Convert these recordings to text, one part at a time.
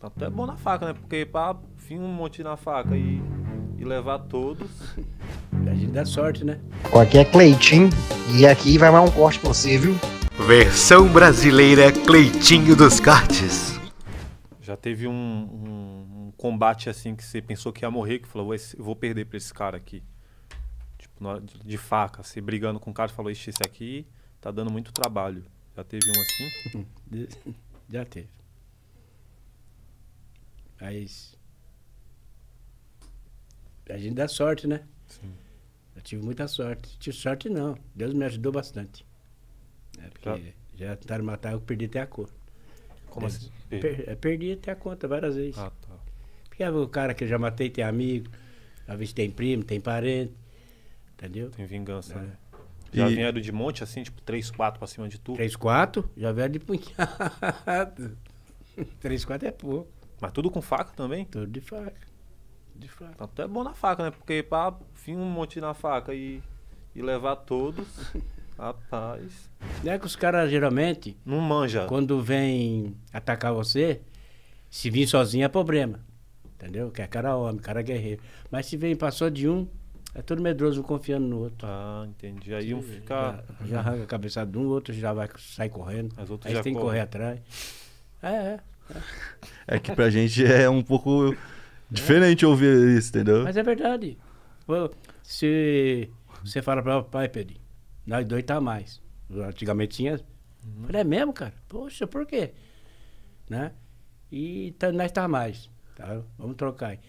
Tá até é bom na faca, né? Porque pra vir um monte na faca e, e levar todos. A gente dá sorte, né? Aqui é Cleitinho e aqui vai mais um corte pra você, viu? Versão brasileira Cleitinho dos Cartes. Já teve um, um, um, combate assim que você pensou que ia morrer, que falou, vou perder pra esse cara aqui. Tipo, de, de faca, você assim, brigando com o cara e falou, esse aqui tá dando muito trabalho. Já teve um assim? Já teve. Mas. A gente dá sorte, né? Sim. Eu tive muita sorte. Tive sorte, não. Deus me ajudou bastante. É porque já, já tentaram matar, eu perdi até a cor. Como assim? Per, é, perdi até a conta várias vezes. Ah, tá. Porque o cara que eu já matei tem amigo, às vezes tem primo, tem parente. Entendeu? Tem vingança, é. né? Já e... vieram de monte, assim, tipo, 3, 4 pra cima de tudo? 3, 4? Já vieram de punhado. 3, 4 é pouco. Mas tudo com faca também? Tudo de faca. De faca. Tá até é bom na faca, né? Porque pra vir um monte na faca e, e levar todos. rapaz. paz é que os caras geralmente. Não manja. Quando vem atacar você, se vir sozinho é problema. Entendeu? Que é cara homem, cara guerreiro. Mas se vem, passou de um, é todo medroso, um confiando no outro. Ah, entendi. Aí um fica. Já, já arranca a cabeça de um, o outro já vai, sai correndo. As outras Aí já tem que correr atrás. É, é. É que pra gente é um pouco diferente é. ouvir isso, entendeu? Mas é verdade. Se você fala pra pai, Pedro, nós dois tá mais. Antigamente tinha. Uhum. Falei, é mesmo, cara? Poxa, por quê? Né? E tá, nós tá mais. Tá? Vamos trocar aí.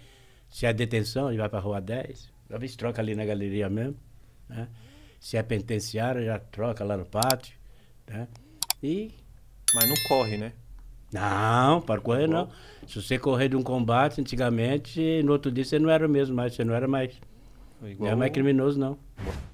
Se é detenção, ele vai pra rua 10. Talvez troca ali na galeria mesmo. Né? Se é penitenciário, já troca lá no pátio. Né? E... Mas não corre, né? Não, parkour tá correr não. Se você correr de um combate antigamente, no outro dia você não era o mesmo mais, você não era mais. É igual... Não é mais criminoso, não.